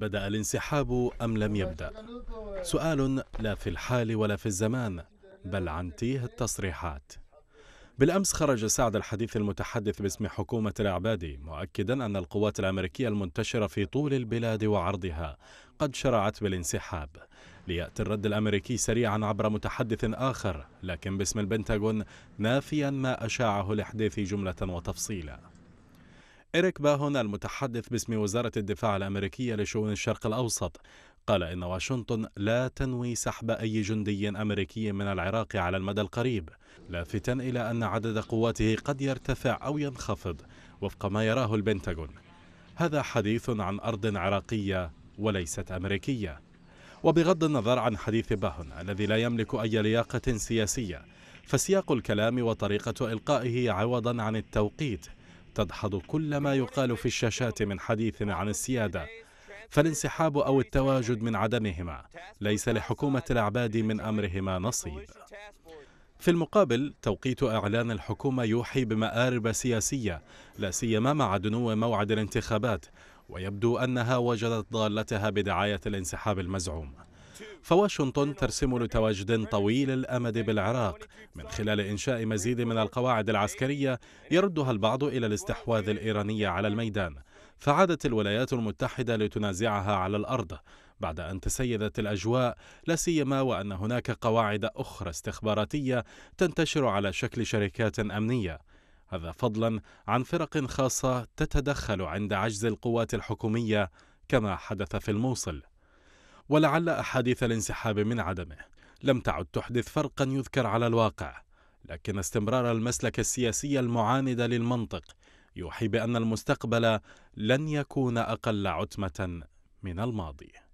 بدأ الانسحاب أم لم يبدأ؟ سؤال لا في الحال ولا في الزمان بل عن تيه التصريحات بالأمس خرج سعد الحديث المتحدث باسم حكومة العبادي مؤكدا أن القوات الأمريكية المنتشرة في طول البلاد وعرضها قد شرعت بالانسحاب ليأتي الرد الأمريكي سريعا عبر متحدث آخر لكن باسم البنتاغون نافيا ما أشاعه لحديث جملة وتفصيلا إريك باهون المتحدث باسم وزارة الدفاع الأمريكية لشؤون الشرق الأوسط قال إن واشنطن لا تنوي سحب أي جندي أمريكي من العراق على المدى القريب لافتا إلى أن عدد قواته قد يرتفع أو ينخفض وفق ما يراه البنتاغون هذا حديث عن أرض عراقية وليست أمريكية وبغض النظر عن حديث باهن الذي لا يملك أي لياقة سياسية فسياق الكلام وطريقة إلقائه عوضا عن التوقيت تدحض كل ما يقال في الشاشات من حديث عن السيادة فالانسحاب أو التواجد من عدمهما ليس لحكومة العباد من أمرهما نصيب في المقابل توقيت إعلان الحكومة يوحي بمآرب سياسية لا سيما مع دنو موعد الانتخابات ويبدو أنها وجدت ضالتها بدعاية الانسحاب المزعوم فواشنطن ترسم لتواجد طويل الأمد بالعراق من خلال إنشاء مزيد من القواعد العسكرية يردها البعض إلى الاستحواذ الإيراني على الميدان فعادت الولايات المتحدة لتنازعها على الأرض بعد أن تسيدت الأجواء لا سيما وأن هناك قواعد أخرى استخباراتية تنتشر على شكل شركات أمنية هذا فضلا عن فرق خاصة تتدخل عند عجز القوات الحكومية كما حدث في الموصل ولعل أحاديث الانسحاب من عدمه لم تعد تحدث فرقا يذكر على الواقع لكن استمرار المسلك السياسي المعاند للمنطق يوحي بأن المستقبل لن يكون أقل عتمة من الماضي